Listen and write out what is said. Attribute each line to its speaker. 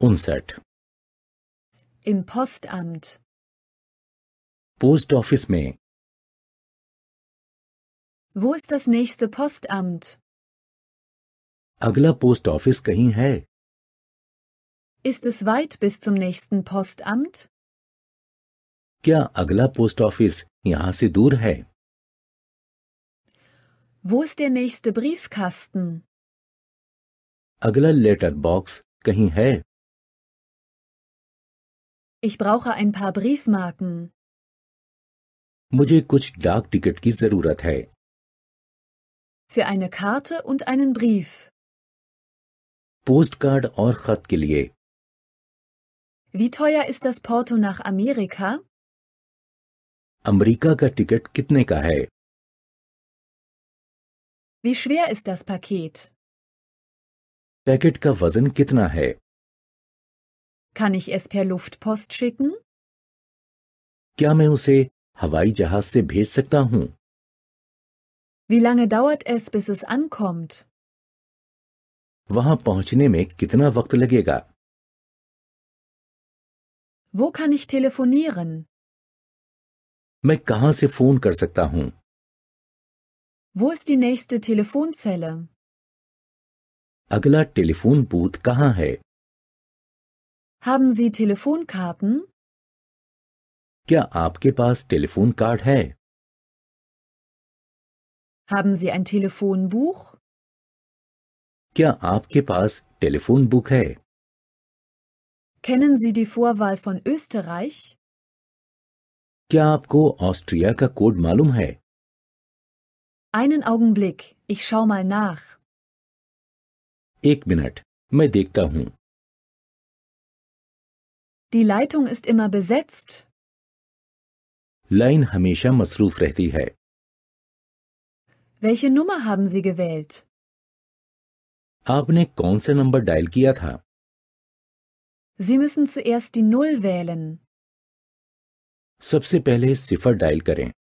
Speaker 1: Unsert.
Speaker 2: im Postamt
Speaker 1: Post Office में
Speaker 2: Wo ist das nächste Postamt?
Speaker 1: Agla Post Office कहीं hai.
Speaker 2: Ist es weit bis zum nächsten Postamt?
Speaker 1: Kya agla Post Office यहाँ से दूर है
Speaker 2: Wo ist der nächste Briefkasten?
Speaker 1: Agla letter box कहीं है
Speaker 2: ich brauche ein paar Briefmarken. Für eine Karte und einen Brief.
Speaker 1: Postcard और खत के लिए
Speaker 2: Wie teuer ist das Porto nach Amerika?
Speaker 1: America का टिकट कितने का है
Speaker 2: Wie schwer ist das Paket?
Speaker 1: Packet का वजन कितना है
Speaker 2: kann ich es per Luftpost schicken?
Speaker 1: क्या मैं उसे हवाई जहाज से भेज सकता हूँ
Speaker 2: Wie lange dauert es, bis es ankommt?
Speaker 1: वहां पहुंचने में कितना वक्त लगेगा
Speaker 2: Wo kann ich telefonieren?
Speaker 1: मैं कहां से फोन कर सकता हूँ
Speaker 2: Wo ist die nächste Telefonzelle?
Speaker 1: अगला टेलीफोन बूथ कहाँ है
Speaker 2: haben Sie Telefonkarten?
Speaker 1: क्या आपके पास टेलीफोन कार्ड है
Speaker 2: Haben Sie ein Telefonbuch?
Speaker 1: क्या आपके पास telephone book
Speaker 2: Kennen Sie die Vorwahl von Österreich?
Speaker 1: क्या आपको ऑस्ट्रिया का कोड मालूम है
Speaker 2: Einen Augenblick, ich schau mal nach.
Speaker 1: एक मिनट मैं देखता हूँ
Speaker 2: die Leitung ist immer besetzt.
Speaker 1: Line हमेशा मसरूफ रहती है
Speaker 2: Welche Nummer haben Sie gewählt?
Speaker 1: आपने कौन सा नंबर डायल किया था
Speaker 2: Sie müssen zuerst die Null wählen.
Speaker 1: सबसे पहले सिफर डायल करें